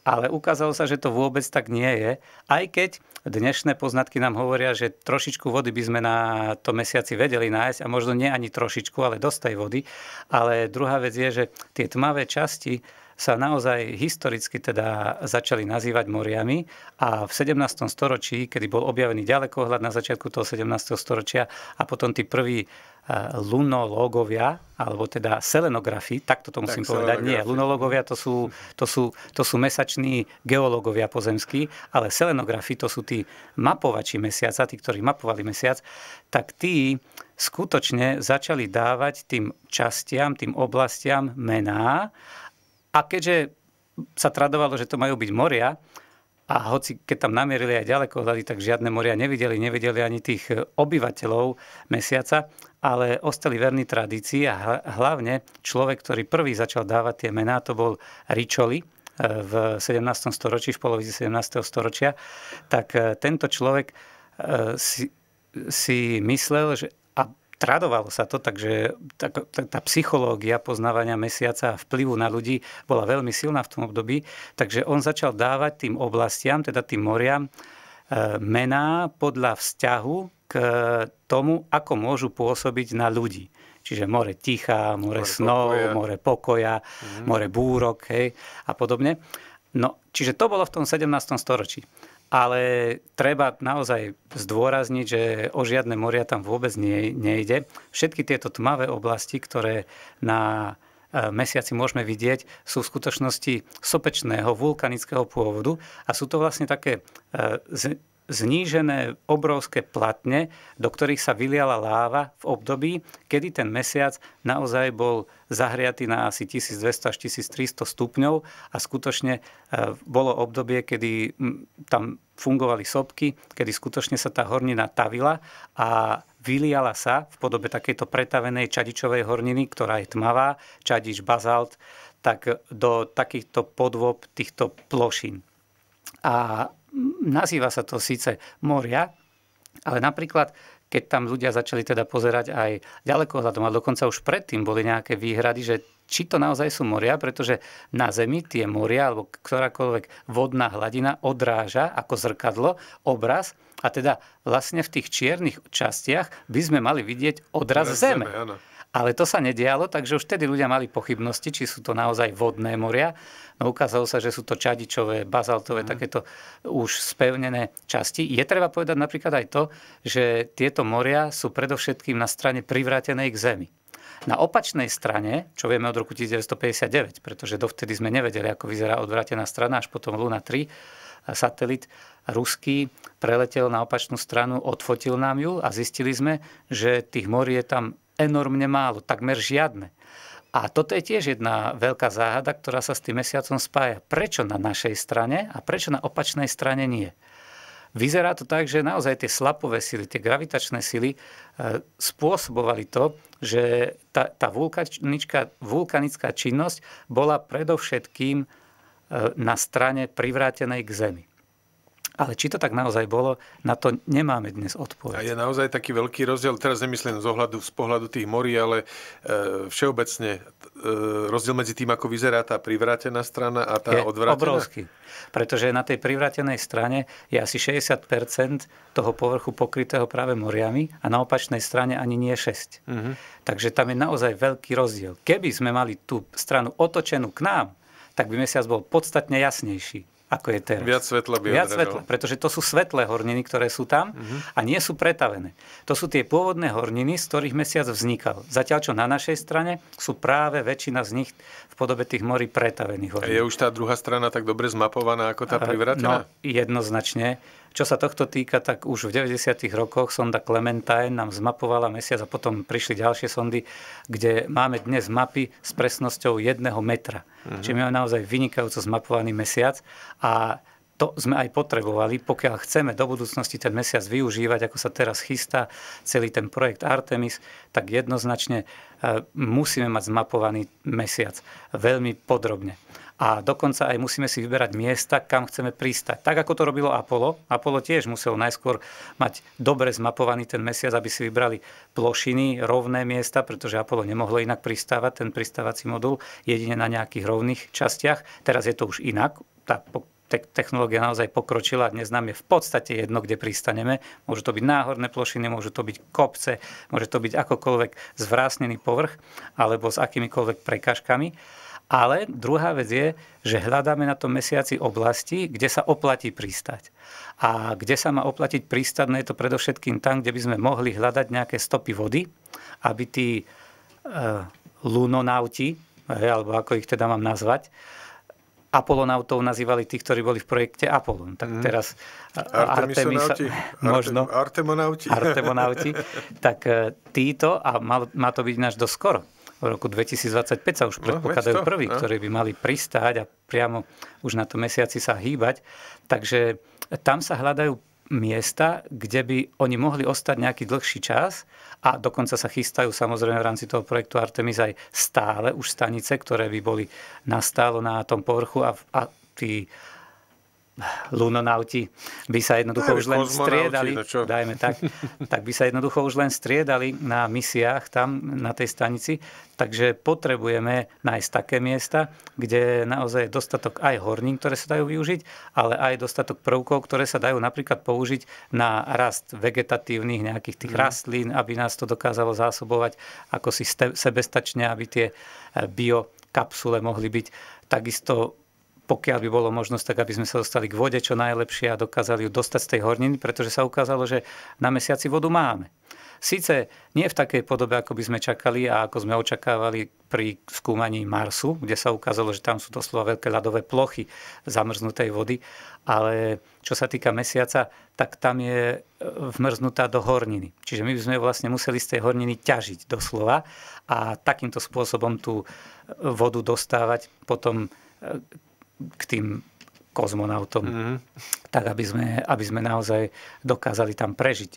B: Ale ukázalo sa, že to vôbec tak nie je. Aj keď dnešné poznatky nám hovoria, že trošičku vody by sme na to mesiaci vedeli nájsť a možno nie ani trošičku, ale dosť tej vody. Ale druhá vec je, že tie tmavé časti sa naozaj historicky teda začali nazývať moriami a v 17. storočí, kedy bol objavený ďalekohľad na začiatku toho 17. storočia a potom tí prví E, lunológovia, alebo teda selenografi, takto to musím tak, povedať, nie, lunológovia to sú, to, sú, to sú mesační geológovia pozemskí, ale selenografi to sú tí mapovači mesiaca, tí, ktorí mapovali mesiac, tak tí skutočne začali dávať tým častiam, tým oblastiam mená a keďže sa tradovalo, že to majú byť moria, a hoci keď tam namierili aj ďaleko hľady, tak žiadne moria nevideli, nevideli ani tých e, obyvateľov mesiaca, ale ostali verní tradícii a hlavne človek, ktorý prvý začal dávať tie mená, to bol Ričoli, e, v 17. storočí, v polovici 17. storočia, tak e, tento človek si, si myslel, že tradovalo sa to, takže tá, tá psychológia poznávania mesiaca a vplyvu na ľudí bola veľmi silná v tom období, takže on začal dávať tým oblastiam, teda tým moriam, e, mená podľa vzťahu k tomu, ako môžu pôsobiť na ľudí. Čiže more ticha, more, more snov, pokoja. more pokoja, mm. more búrok hej, a podobne. No, čiže to bolo v tom 17. storočí. Ale treba naozaj zdôrazniť, že o žiadne moria tam vôbec nie, nejde. Všetky tieto tmavé oblasti, ktoré na e, mesiaci môžeme vidieť, sú v skutočnosti sopečného vulkanického pôvodu a sú to vlastne také e, znížené obrovské platne, do ktorých sa vyliala láva v období, kedy ten mesiac naozaj bol zahriatý na asi 1200 až 1300 stupňov a skutočne e, bolo obdobie, kedy tam fungovali sopky, kedy skutočne sa tá hornina tavila a vyliala sa v podobe takejto pretavenej čadičovej horniny, ktorá je tmavá, čadič, bazalt, tak do takýchto podvob týchto plošín. A nazýva sa to síce moria, ale napríklad keď tam ľudia začali teda pozerať aj ďaleko hľadom a dokonca už predtým boli nejaké výhrady, že či to naozaj sú moria, pretože na Zemi tie moria alebo ktorákoľvek vodná hladina odráža ako zrkadlo obraz a teda vlastne v tých čiernych častiach by sme mali vidieť odraz, odraz Zeme. zeme áno. Ale to sa nedialo, takže už vtedy ľudia mali pochybnosti, či sú to naozaj vodné moria. No ukázalo sa, že sú to čadičové, bazaltové, mm. takéto už spevnené časti. Je treba povedať napríklad aj to, že tieto moria sú predovšetkým na strane privrátenej k Zemi. Na opačnej strane, čo vieme od roku 1959, pretože dovtedy sme nevedeli, ako vyzerá odvrátená strana, až potom Luna 3, satelit ruský preletel na opačnú stranu, odfotil nám ju a zistili sme, že tých morí je tam enormne málo, takmer žiadne. A toto je tiež jedna veľká záhada, ktorá sa s tým mesiacom spája. Prečo na našej strane a prečo na opačnej strane nie? Vyzerá to tak, že naozaj tie slapové sily, tie gravitačné sily e, spôsobovali to, že tá, tá vulkanická činnosť bola predovšetkým e, na strane privrátenej k Zemi. Ale či to tak naozaj bolo, na to nemáme dnes odpoveď.
A: A je naozaj taký veľký rozdiel, teraz nemyslím z, ohľadu, z pohľadu tých morí, ale e, všeobecne e, rozdiel medzi tým, ako vyzerá tá privrátená strana a tá je odvrátená? obrovský.
B: Pretože na tej privrátenej strane je asi 60 toho povrchu pokrytého práve moriami a na opačnej strane ani nie 6. Uh-huh. Mhm. Takže tam je naozaj veľký rozdiel. Keby sme mali tú stranu otočenú k nám, tak by mesiac bol podstatne jasnejší ako je teraz. Viac
A: svetla by Viac svetla,
B: pretože to sú svetlé horniny, ktoré sú tam uh-huh. a nie sú pretavené. To sú tie pôvodné horniny, z ktorých mesiac vznikal. Zatiaľ, čo na našej strane sú práve väčšina z nich v podobe tých morí pretavených hornín. A je už
A: tá druhá strana tak dobre zmapovaná ako tá eh, privratená? No,
B: jednoznačne. Čo sa tohto týka, tak už v 90. rokoch sonda Clementine nám zmapovala mesiac a potom prišli ďalšie sondy, kde máme dnes mapy s presnosťou jedného metra. Uh-huh. Čiže my máme naozaj vynikajúco zmapovaný mesiac a to sme aj potrebovali, pokiaľ chceme do budúcnosti ten mesiac využívať, ako sa teraz chystá celý ten projekt Artemis, tak jednoznačne e, musíme mať zmapovaný mesiac veľmi podrobne a dokonca aj musíme si vyberať miesta, kam chceme pristať. Tak ako to robilo Apollo. Apollo tiež musel najskôr mať dobre zmapovaný ten mesiac, aby si vybrali plošiny, rovné miesta, pretože Apollo nemohlo inak pristávať, ten pristávací modul, jedine na nejakých rovných častiach. Teraz je to už inak. Tá technológia naozaj pokročila. Dnes nám je v podstate jedno, kde pristaneme. Môžu to byť náhorné plošiny, môžu to byť kopce, môže to byť akokoľvek zvrásnený povrch alebo s akýmikoľvek prekažkami. Ale druhá vec je, že hľadáme na tom mesiaci oblasti, kde sa oplatí pristať. A kde sa má oplatiť pristať, no je to predovšetkým tam, kde by sme mohli hľadať nejaké stopy vody, aby tí e, lunonauti, alebo ako ich teda mám nazvať, Apolonautov nazývali tých, ktorí boli v projekte Apollo. Tak mhm. teraz Artemisa, možno
A: Artemonauti. Artemonauti.
B: tak e, títo, a má to byť náš doskoro, v roku 2025 sa už no, predpokladajú no, prví, no. ktorí by mali pristáť a priamo už na to mesiaci sa hýbať. Takže tam sa hľadajú miesta, kde by oni mohli ostať nejaký dlhší čas a dokonca sa chystajú samozrejme v rámci toho projektu Artemis aj stále už stanice, ktoré by boli nastálo na tom povrchu a, a tí lunonauti by sa jednoducho už len striedali, no dajme tak, tak by sa jednoducho už len striedali na misiách tam na tej stanici. Takže potrebujeme nájsť také miesta, kde naozaj je dostatok aj horní, ktoré sa dajú využiť, ale aj dostatok prvkov, ktoré sa dajú napríklad použiť na rast vegetatívnych nejakých tých mm. rastlín, aby nás to dokázalo zásobovať ako si sebestačne, aby tie eh, bio kapsule mohli byť takisto pokiaľ by bolo možnosť, tak aby sme sa dostali k vode čo najlepšie a dokázali ju dostať z tej horniny, pretože sa ukázalo, že na mesiaci vodu máme. Sice nie v takej podobe, ako by sme čakali a ako sme očakávali pri skúmaní Marsu, kde sa ukázalo, že tam sú doslova veľké ľadové plochy zamrznutej vody, ale čo sa týka mesiaca, tak tam je e, vmrznutá do horniny. Čiže my by sme vlastne museli z tej horniny ťažiť doslova a takýmto spôsobom tú e, vodu dostávať potom e, k tým kozmonautom, mm-hmm. tak aby sme, aby sme naozaj dokázali tam prežiť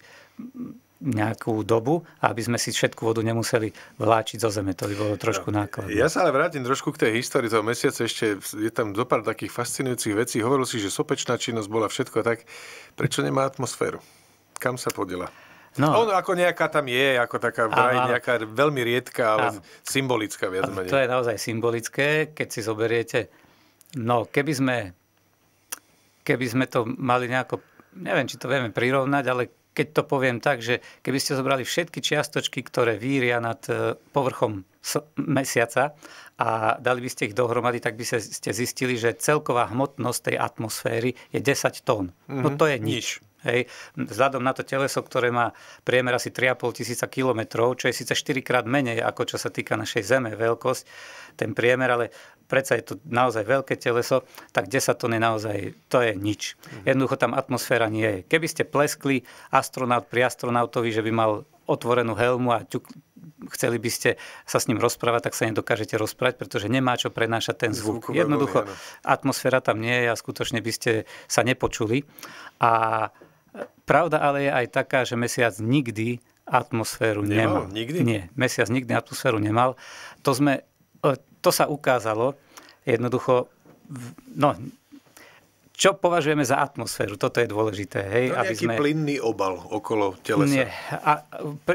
B: nejakú dobu, aby sme si všetku vodu nemuseli vláčiť zo zeme. To by bolo trošku no, nákladné. Ja
A: sa ale vrátim trošku k tej histórii toho mesiaca. Ešte je tam zo pár takých fascinujúcich vecí. Hovoril si, že sopečná činnosť bola všetko tak. Prečo nemá atmosféru? Kam sa podela? No. On ako nejaká tam je, ako taká vraj, nejaká veľmi riedka, ale a, symbolická viac menej. To je
B: naozaj symbolické, keď si zoberiete No, keby sme, keby sme to mali nejako, neviem, či to vieme prirovnať, ale keď to poviem tak, že keby ste zobrali všetky čiastočky, ktoré víria nad e, povrchom mesiaca a dali by ste ich dohromady, tak by ste zistili, že celková hmotnosť tej atmosféry je 10 tón. Mm-hmm. No mhm. to je nič. nič. Hej. Vzhľadom na to teleso, ktoré má priemer asi 3,5 tisíca kilometrov, čo je síce 4 krát menej ako čo sa týka našej Zeme veľkosť, ten priemer, ale predsa je to naozaj veľké teleso, tak 10 tón je naozaj, to je nič. Mhm. Jednoducho tam atmosféra nie je. Keby ste pleskli astronaut pri astronautovi, že by mal otvorenú helmu a ťuk, chceli by ste sa s ním rozprávať, tak sa nedokážete rozprávať, pretože nemá čo prenášať ten zvuk. Jednoducho, atmosféra tam nie je a skutočne by ste sa nepočuli. A Pravda ale je aj taká, že mesiac nikdy atmosféru nemal. nemal. Nikdy? Nie, mesiac nikdy atmosféru nemal. To, sme, e, to sa ukázalo jednoducho, no, čo považujeme za atmosféru, toto je dôležité. Hej, to aby sme... plynný
A: obal okolo telesa. Nie.
B: A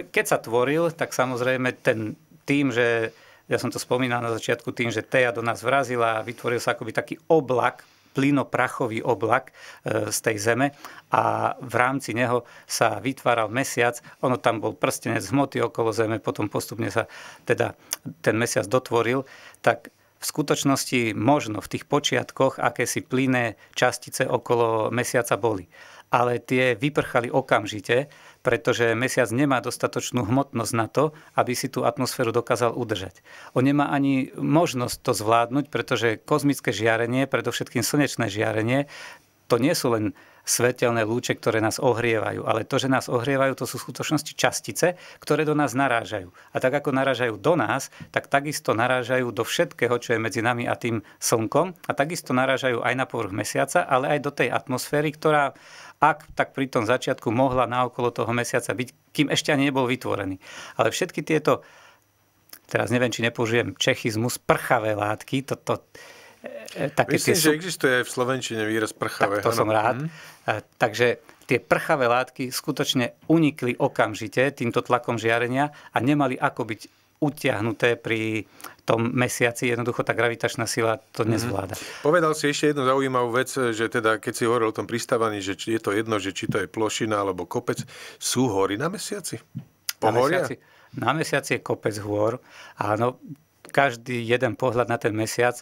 B: keď sa tvoril, tak samozrejme ten, tým, že ja som to spomínal na začiatku, tým, že Teja do nás vrazila a vytvoril sa akoby taký oblak plynoprachový oblak e, z tej Zeme a v rámci neho sa vytváral mesiac. Ono tam bol prstenec hmoty okolo Zeme, potom postupne sa teda ten mesiac dotvoril. Tak v skutočnosti možno v tých počiatkoch akési plyné častice okolo mesiaca boli. Ale tie vyprchali okamžite pretože mesiac nemá dostatočnú hmotnosť na to, aby si tú atmosféru dokázal udržať. On nemá ani možnosť to zvládnuť, pretože kozmické žiarenie, predovšetkým slnečné žiarenie, to nie sú len svetelné lúče, ktoré nás ohrievajú. Ale to, že nás ohrievajú, to sú v skutočnosti častice, ktoré do nás narážajú. A tak ako narážajú do nás, tak takisto narážajú do všetkého, čo je medzi nami a tým slnkom. A takisto narážajú aj na povrch mesiaca, ale aj do tej atmosféry, ktorá ak tak pri tom začiatku mohla na okolo toho mesiaca byť, kým ešte ani nebol vytvorený. Ale všetky tieto, teraz neviem, či nepoužijem čechizmus, prchavé látky, to, to, E, e, také Myslím, tie sú... že
A: existuje aj v Slovenčine výraz prchavé. Tak to ano. som rád. Mm. Takže tie prchavé
B: látky skutočne unikli okamžite týmto tlakom žiarenia a nemali ako byť utiahnuté pri tom mesiaci. Jednoducho tá gravitačná sila to mhm. nezvláda. mm
A: Povedal si ešte jednu zaujímavú vec, že teda keď si hovoril o tom pristávaní, že je to jedno, že či to je plošina alebo kopec, sú hory na mesiaci? Pohoria? Na mesiaci, na mesiaci je
B: kopec hôr. Áno, každý jeden pohľad na ten mesiac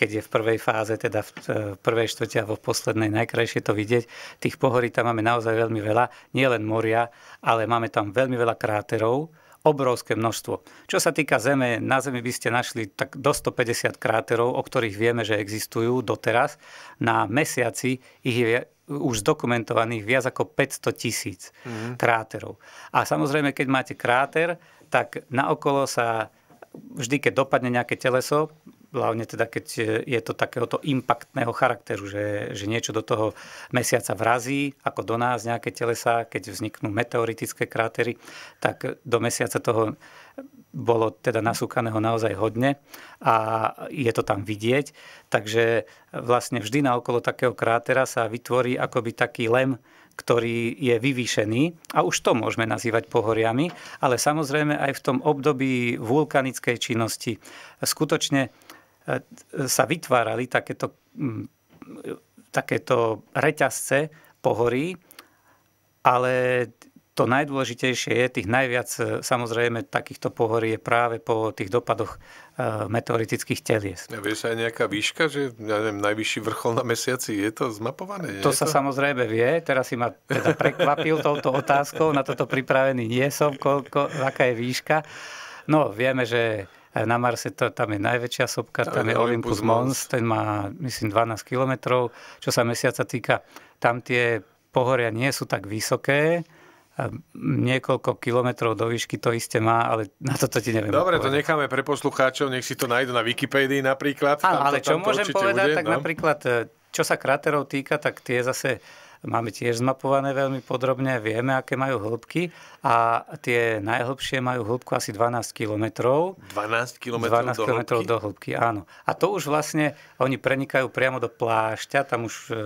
B: keď je v prvej fáze, teda e, v prvej štvrti alebo v poslednej, najkrajšie to vidieť. Tých pohorí tam máme naozaj veľmi veľa, nie len moria, ale máme tam veľmi veľa kráterov, obrovské množstvo. Čo sa týka Zeme, na Zemi by ste našli tak do 150 kráterov, o ktorých vieme, že existujú doteraz. Na mesiaci ich je už zdokumentovaných viac ako 500 tisíc mm. kráterov. A samozrejme, keď máte kráter, tak naokolo sa vždy, keď dopadne nejaké teleso, hlavne teda keď je to takéhoto impactného charakteru, že, že niečo do toho mesiaca vrazí, ako do nás nejaké telesa, keď vzniknú meteoritické krátery, tak do mesiaca toho bolo teda nasúkaného naozaj hodne a je to tam vidieť. Takže vlastne vždy na okolo takého krátera sa vytvorí akoby taký lem, ktorý je vyvýšený a už to môžeme nazývať pohoriami, ale samozrejme aj v tom období vulkanickej činnosti skutočne sa vytvárali takéto, mm, takéto reťazce pohorí, ale to najdôležitejšie je, tých najviac e, samozrejme takýchto pohorí je práve po tých dopadoch e, meteoritických telies.
A: Ja, vieš aj nejaká výška, že ja neviem, najvyšší vrchol na mesiaci, je to zmapované? To sa to? samozrejme vie, teraz si ma
B: teda prekvapil touto otázkou, na toto pripravený nie som, koľko, aká je výška. No, vieme, že na Marse to, tam je najväčšia sopka, tam, tam je Olympus, Olympus Mons, ten má myslím 12 kilometrov. Čo sa mesiaca týka, tam tie pohoria nie sú tak vysoké, niekoľko kilometrov do výšky to isté má, ale na toto ti neviem. Dobre, povedať. to
A: necháme pre poslucháčov, nech si to nájdu na Wikipédii napríklad. Áno, ale čo môžem povedať, bude, tak no?
B: napríklad, e, čo sa kráterov týka, tak tie zase máme tiež zmapované veľmi podrobne, vieme, aké majú hĺbky a tie najhlbšie majú hĺbku asi 12 kilometrov.
A: 12 km 12 do hĺbky? do
B: hĺbky, áno. A to už vlastne oni prenikajú priamo do plášťa, tam už e,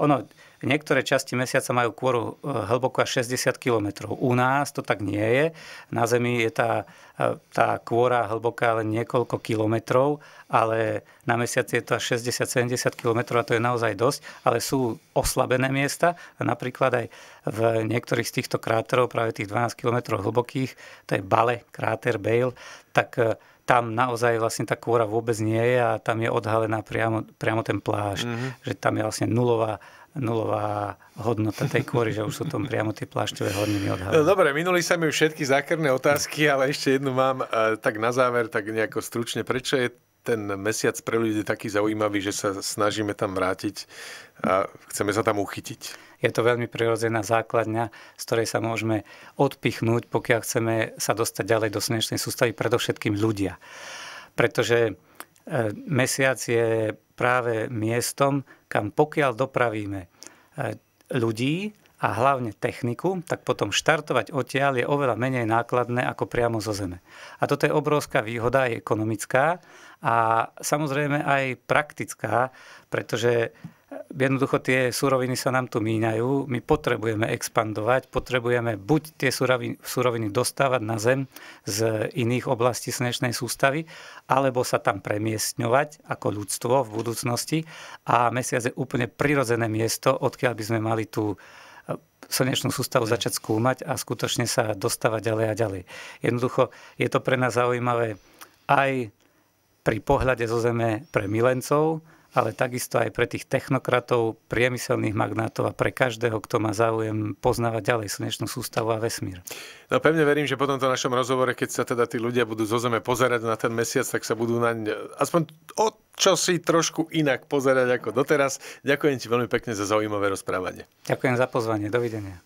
B: ono, Niektoré časti mesiaca majú kôru e, hlboko až 60 km. U nás to tak nie je. Na Zemi je tá, e, tá kôra hlboká len niekoľko kilometrov, ale na mesiaci je to až 60-70 km a to je naozaj dosť, ale sú oslabené miesta a napríklad aj v niektorých z týchto kráterov, práve tých 12 km hlbokých, to je Bale, kráter Bale, tak e, tam naozaj vlastne tá kôra vôbec nie je a tam je odhalená priamo, priamo ten pláž, mm-hmm. že tam je vlastne nulová nulová hodnota tej kôry, že už sú tam priamo tie plášťové horniny odhalené. No,
A: dobre, minuli sa mi už všetky zákerné otázky, ale ešte jednu mám e, tak na záver, tak nejako stručne. Prečo je ten mesiac pre ľudí taký zaujímavý, že sa snažíme tam vrátiť a chceme sa tam uchytiť? Je to veľmi prirodzená základňa,
B: z ktorej sa môžeme odpichnúť, pokiaľ chceme sa dostať ďalej do slnečnej sústavy, predovšetkým ľudia. Pretože E, mesiac je práve miestom, kam pokiaľ dopravíme e, ľudí a hlavne techniku, tak potom štartovať odtiaľ je oveľa menej nákladné ako priamo zo Zeme. A toto je obrovská výhoda, aj ekonomická a samozrejme aj praktická, pretože Jednoducho tie suroviny sa nám tu míňajú, my potrebujeme expandovať, potrebujeme buď tie suroviny, dostávať na zem z iných oblastí slnečnej sústavy, alebo sa tam premiestňovať ako ľudstvo v budúcnosti a mesiac je úplne prirodzené miesto, odkiaľ by sme mali tú e, slnečnú sústavu začať skúmať a skutočne sa dostávať ďalej a ďalej. Jednoducho je to pre nás zaujímavé aj pri pohľade zo Zeme pre milencov, ale takisto aj pre tých technokratov, priemyselných magnátov a pre každého, kto má záujem poznávať ďalej slnečnú sústavu a vesmír.
A: No pevne verím, že po tomto našom rozhovore, keď sa teda tí ľudia budú zo Zeme pozerať na ten mesiac, tak sa budú na aspoň o čo si trošku inak pozerať ako doteraz. Ďakujem ti veľmi pekne za zaujímavé rozprávanie. Ďakujem za pozvanie. Dovidenia.